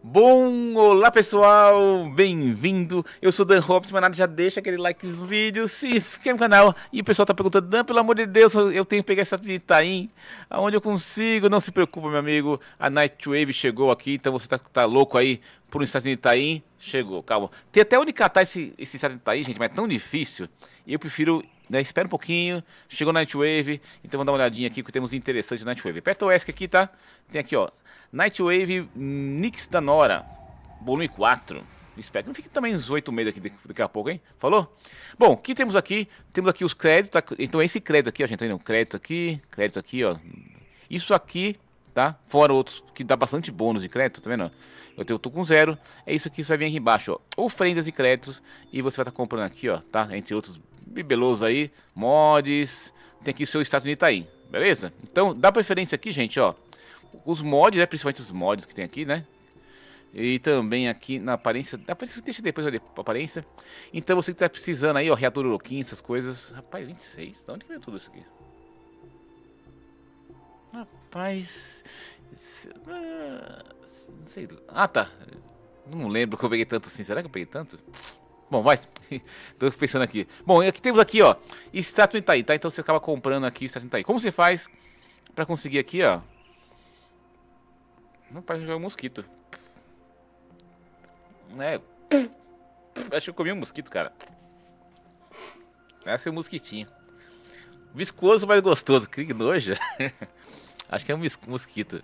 Bom, olá pessoal, bem-vindo. Eu sou Dan mas nada já deixa aquele like no vídeo, se inscreve no canal. E o pessoal tá perguntando, Dan, pelo amor de Deus, eu tenho que pegar essa de Itaim, aonde eu consigo? Não se preocupa, meu amigo, a Nightwave chegou aqui, então você tá, tá louco aí por um site de Itaim, chegou, calma. Tem até onde catar esse, esse de Itaim, gente, mas é tão difícil, e eu prefiro né? Espera um pouquinho, chegou Nightwave, então vamos dar uma olhadinha aqui que temos interessante na Nightwave. Aperta o ESC aqui, tá? Tem aqui, ó, Nightwave Nix Danora, volume 4. Espero que não fique também uns 8 meses aqui daqui a pouco, hein? Falou? Bom, o que temos aqui? Temos aqui os créditos. Tá? Então, esse crédito aqui, ó, gente tem tá um crédito aqui, crédito aqui, ó. Isso aqui, tá? Fora outros que dá bastante bônus de crédito, tá vendo? Eu, tenho, tô com zero. É isso que você vai vir aqui embaixo, ó. Ofrendas e créditos. E você vai estar tá comprando aqui, ó, tá? Entre outros bibelôs aí, mods. Tem aqui seu status de Itaim, tá beleza? Então, dá preferência aqui, gente, ó os mods, né? Principalmente os mods que tem aqui, né? E também aqui na aparência. A aparência deixa depois olha a aparência. Então você que tá precisando aí, ó, reator Uroquim, essas coisas. Rapaz, 26. Da onde que veio tudo isso aqui? Rapaz. Não ah, sei. Ah, tá. Não lembro que eu peguei tanto assim. Será que eu peguei tanto? Bom, vai. Tô pensando aqui. Bom, aqui temos aqui, ó, Status Itaí, tá? Então você acaba comprando aqui o Status Itaí. Como você faz para conseguir aqui, ó? Não parece que é um mosquito. É. Acho que eu comi um mosquito, cara. Parece um mosquitinho. Viscoso, mas gostoso. Que nojo. Acho que é um mosquito.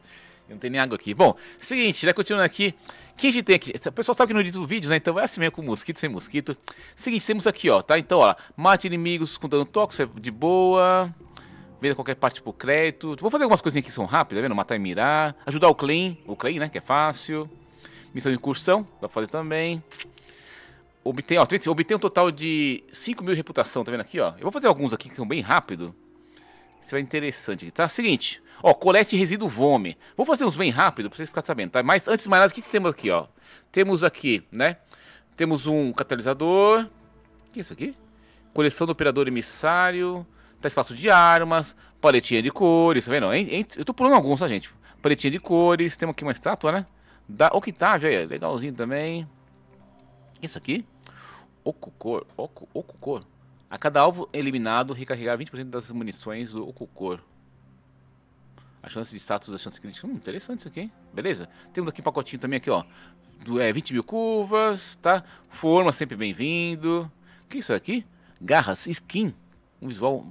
Não tem nem água aqui. Bom, seguinte, né? Continuando aqui. que a gente tem aqui? O pessoal sabe que não diz o vídeo, né? Então é assim mesmo com mosquito, sem mosquito. Seguinte, temos aqui, ó, tá? Então, ó. Mate inimigos com dano tóxico, é de boa venda qualquer parte pro crédito. Tipo, vou fazer algumas coisinhas que são rápidas, tá vendo? Matar e mirar. Ajudar o clean o clean né? Que é fácil. Missão de incursão, dá pra fazer também. Obtém, ó, obtém um total de 5 mil reputação, tá vendo aqui, ó? Eu vou fazer alguns aqui que são bem rápido. Isso é interessante tá? Seguinte, ó, colete resíduo vome. Vou fazer uns bem rápido pra vocês ficarem sabendo, tá? Mas antes de mais nada, o que, que temos aqui, ó? Temos aqui, né? Temos um catalisador. O que é isso aqui? Coleção do operador emissário tá espaço de armas, paletinha de cores, tá vendo? Eu tô pulando alguns, tá, gente? Paletinha de cores, temos aqui uma estátua, né? Da Octavia, aí, legalzinho também. Isso aqui? Okukor, o Okukor. A cada alvo eliminado, recarregar 20% das munições do Okukor. A chance de status, a chance crítica. Hum, interessante isso aqui, Beleza? Temos aqui um pacotinho também aqui, ó. Do, é, 20 mil curvas, tá? Forma sempre bem-vindo. O que é isso aqui? Garras, skin. Um visual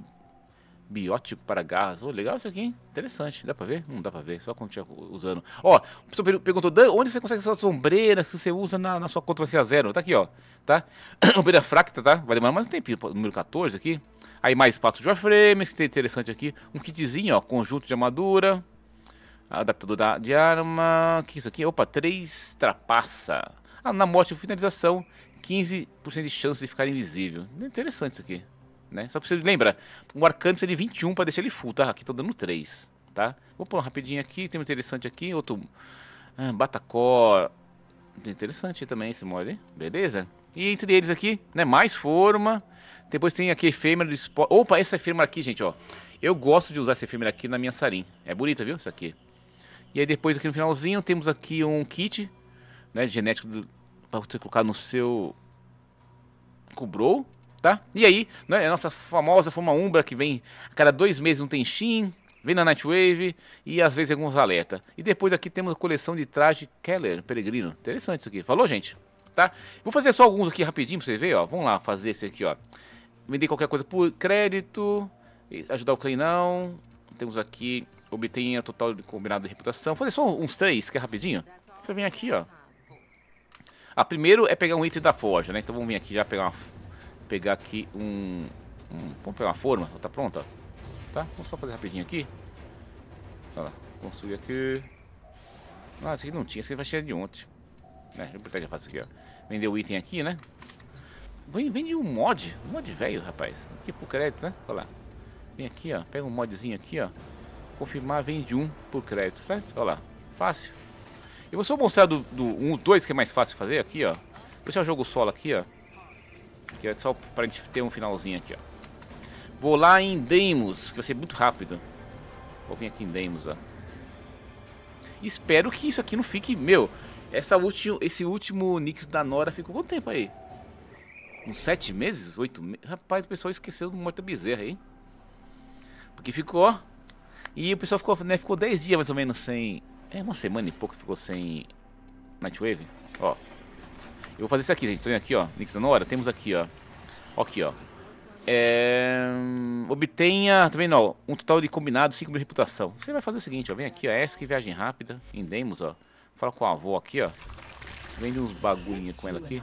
Biótico para garras. Oh, legal isso aqui, hein? Interessante. Dá pra ver? Não dá pra ver, só quando tiver usando. Ó, oh, o pessoal perguntou, onde você consegue essa sombreira que você usa na, na sua conta vai zero? Tá aqui, ó. Tá? Ombreira fracta, tá? Vai demorar mais um tempinho. Número 14 aqui. Aí mais espaço de warframes, que tem interessante aqui. Um kitzinho, ó. Conjunto de armadura. Adaptador de arma. O que é isso aqui? Opa, três trapaça. Ah, na morte finalização, 15% de chance de ficar invisível. Interessante isso aqui né? Só precisa lembrar, o arcano precisa de 21 para deixar ele full, tá? Aqui tô dando 3, tá? Vou pôr um rapidinho aqui, tem um interessante aqui, outro... Ah, Batacor... Interessante também esse mod, Beleza? E entre eles aqui, né? Mais forma. Depois tem aqui efêmera de esporte. Opa, essa efêmera aqui, gente, ó. Eu gosto de usar essa efêmera aqui na minha sarim. É bonita, viu? Isso aqui. E aí depois aqui no finalzinho temos aqui um kit, né? Genético do... para você colocar no seu... cobrou tá? E aí, né, a nossa famosa Fuma Umbra que vem a cada dois meses um tem Shin, vem na Nightwave e às vezes alguns alerta. E depois aqui temos a coleção de traje Keller, Peregrino. Interessante isso aqui. Falou, gente? Tá? Vou fazer só alguns aqui rapidinho pra você ver, ó. Vamos lá fazer esse aqui, ó. Vender qualquer coisa por crédito, ajudar o Cleinão. Temos aqui, obtenha total de combinado de reputação. Vou fazer só uns três, que é rapidinho. Você vem aqui, ó. Ah, primeiro é pegar um item da forja, né? Então vamos vir aqui já pegar uma pegar aqui um, um, Vamos pegar uma forma, ela tá pronta? Tá? Vamos só fazer rapidinho aqui. Olha lá, construir aqui. Ah, esse aqui não tinha, esse aqui vai cheio de ontem. né deixa eu já faço aqui, ó. Vender o item aqui, né? Vende um mod, um mod velho, rapaz. Aqui por crédito, né? Olha lá. Vem aqui, ó. Pega um modzinho aqui, ó. Confirmar, vende um por crédito, certo? Olha lá. Fácil. Eu vou só mostrar do, 1, um, 2 que é mais fácil fazer aqui, ó. Deixar o jogo solo aqui, ó. Que é só pra gente ter um finalzinho aqui, ó. Vou lá em demos que vai ser muito rápido. Vou vir aqui em demos ó. Espero que isso aqui não fique... Meu, essa último, esse último Nix da Nora ficou quanto tempo aí? Uns sete meses? Oito meses? Rapaz, o pessoal esqueceu do Morta Bezerra, aí Porque ficou, E o pessoal ficou, né, ficou dez dias mais ou menos sem... É, uma semana e pouco ficou sem Nightwave. Ó, eu vou fazer isso aqui, gente. vem aqui, ó? nixon na hora. Temos aqui, ó. Aqui, ó. É... Obtenha, também não, um total de combinado 5 mil reputação. Você vai fazer o seguinte, ó. Vem aqui, ó. ESC, é viagem rápida. Em Demos, ó. Fala com a avó aqui, ó. Vende uns bagulhinhos com ela aqui.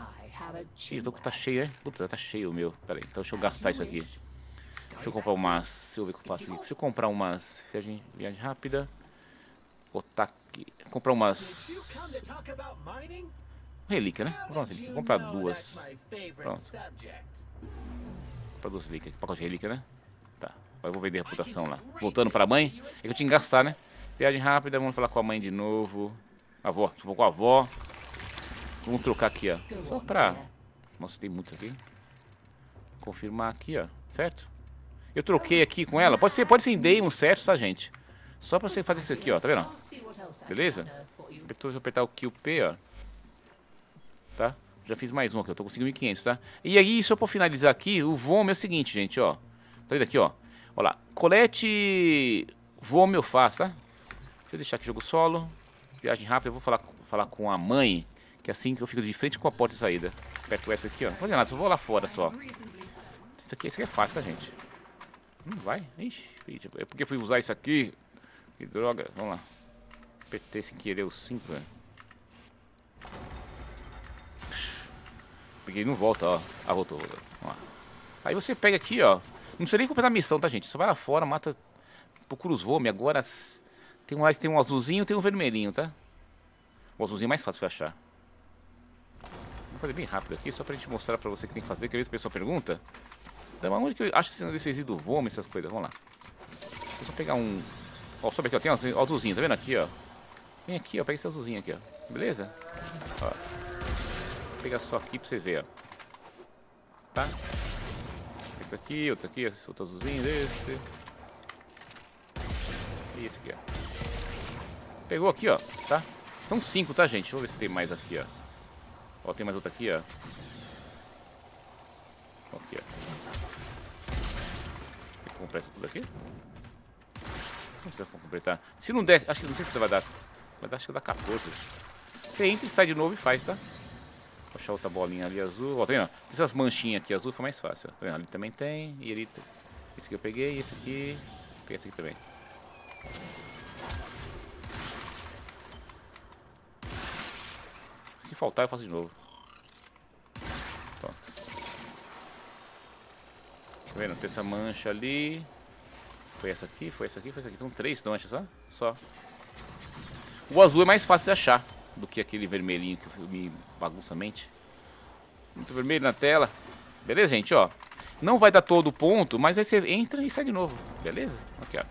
Ih, tô, tá cheio, é Puta, tá cheio o meu. Pera aí, então deixa eu gastar isso aqui. Deixa eu comprar umas... Deixa eu ver o que eu faço aqui. Se eu comprar umas... Viagem, viagem rápida. Tá aqui Comprar umas... Relíquia, né? Vamos relíquia. Assim, comprar duas. Pronto. Comprar duas relíquias. Pacote de relíquia, né? Tá. Agora eu vou vender a reputação lá. Voltando para a mãe. É que eu tinha que gastar, né? Viagem rápida. Vamos falar com a mãe de novo. Avó. Desculpa, com a avó. Vamos trocar aqui, ó. Só pra... Nossa, tem muito aqui. Confirmar aqui, ó. Certo? Eu troquei aqui com ela. Pode ser, pode ser em Day, um certo, tá, gente? Só pra você fazer isso aqui, ó. Tá vendo? Beleza? Deixa eu apertar o Q, P, ó tá? Já fiz mais um aqui, eu tô com 5.500, tá? E aí, só pra finalizar aqui, o VOM é o seguinte, gente, ó. Tá vendo aqui, ó? Olha lá, colete VOM eu faço, tá? Deixa eu deixar aqui jogo solo. Viagem rápida, eu vou falar, falar com a mãe, que é assim que eu fico de frente com a porta de saída. Aperto essa aqui, ó. Não vou fazer nada, só vou lá fora só. Isso aqui, isso aqui é fácil, tá, gente? Não hum, vai? Ixi, é porque fui usar isso aqui. Que droga, vamos lá. Apertei sem querer o 5, Peguei não volta, ó. Ah, voltou, voltou. Ó. Aí você pega aqui, ó. Não precisa nem completar a missão, tá, gente? Só vai lá fora, mata. Procura os vômitos. Agora tem um lá que tem um azulzinho tem um vermelhinho, tá? O azulzinho é mais fácil de achar. Vou fazer bem rápido aqui, só pra gente mostrar pra você que tem que fazer. Que às vezes a pessoa pergunta. Então, onde que eu acho esse desses do vôme, essas coisas? Vamos lá. Vou só pegar um. Ó, sobe aqui, ó. Tem um azulzinho, tá vendo aqui, ó? Vem aqui, ó. Pega esse azulzinho aqui, ó. Beleza? Ó pegar só aqui pra você ver, ó. Tá? Esse aqui, outro aqui, esse outro azulzinho, esse. E esse aqui, ó. Pegou aqui, ó, tá? São cinco, tá, gente? Deixa eu ver se tem mais aqui, ó. Ó, tem mais outra aqui, ó. Aqui, ó. Você completa tudo aqui? Não precisa completar. Se não der, acho que não sei se vai dar. Vai dar, acho que dá 14. Você entra e sai de novo e faz, tá? Vou achar outra bolinha ali azul. Ó, tá vendo? essas manchinhas aqui azul, foi mais fácil. Tá vendo? Ali também tem. E ali. Esse aqui eu peguei, esse aqui. Peguei esse aqui também. Se faltar, eu faço de novo. Pronto. Tá vendo? Tem essa mancha ali. Foi essa aqui, foi essa aqui, foi essa aqui. São três manchas, só. Só. O azul é mais fácil de achar do que aquele vermelhinho que me bagunça a mente. Muito vermelho na tela. Beleza, gente, ó. Não vai dar todo o ponto, mas aí você entra e sai de novo. Beleza? Aqui, ó.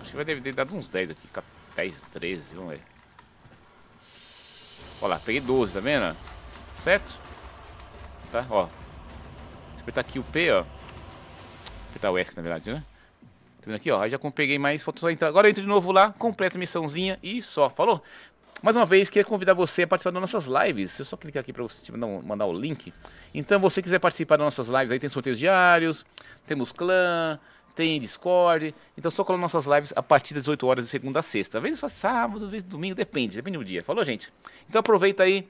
Acho que vai deve ter dado uns 10 aqui. 10, 13, vamos ver. Olha lá, peguei 12, tá vendo? Certo? Tá, ó. Se apertar aqui o P, ó. Apertar o S, na verdade, né? Tá vendo aqui, ó? Aí já peguei mais, falta só entrar. Agora eu entro de novo lá, completo a missãozinha e só. Falou? Mais uma vez, queria convidar você a participar das nossas lives. Eu só clicar aqui para você te tipo, mandar, mandar, o link. Então, você quiser participar das nossas lives, aí tem sorteios diários, temos clã, tem Discord. Então, só coloca nossas lives a partir das 18 horas de segunda a sexta. Às vezes faz sábado, às vezes domingo, depende, depende do dia. Falou, gente? Então, aproveita aí.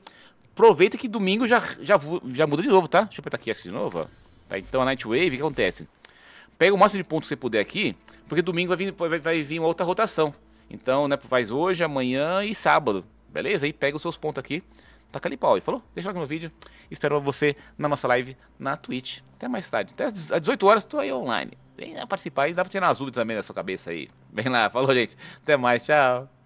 Aproveita que domingo já, já, já muda de novo, tá? Deixa eu apertar aqui essa de novo. Ó. Tá, então, a Nightwave, o que acontece? Pega o máximo de pontos que você puder aqui, porque domingo vai vir, vai, vai vir uma outra rotação. Então, né, faz hoje, amanhã e sábado. Beleza? Aí pega os seus pontos aqui, taca ali pau. E falou? Deixa like no vídeo. Espero você na nossa live na Twitch. Até mais tarde. Até às 18 horas, tô aí online. Vem participar e dá pra tirar umas dúvidas também da sua cabeça aí. Vem lá, falou, gente. Até mais, tchau.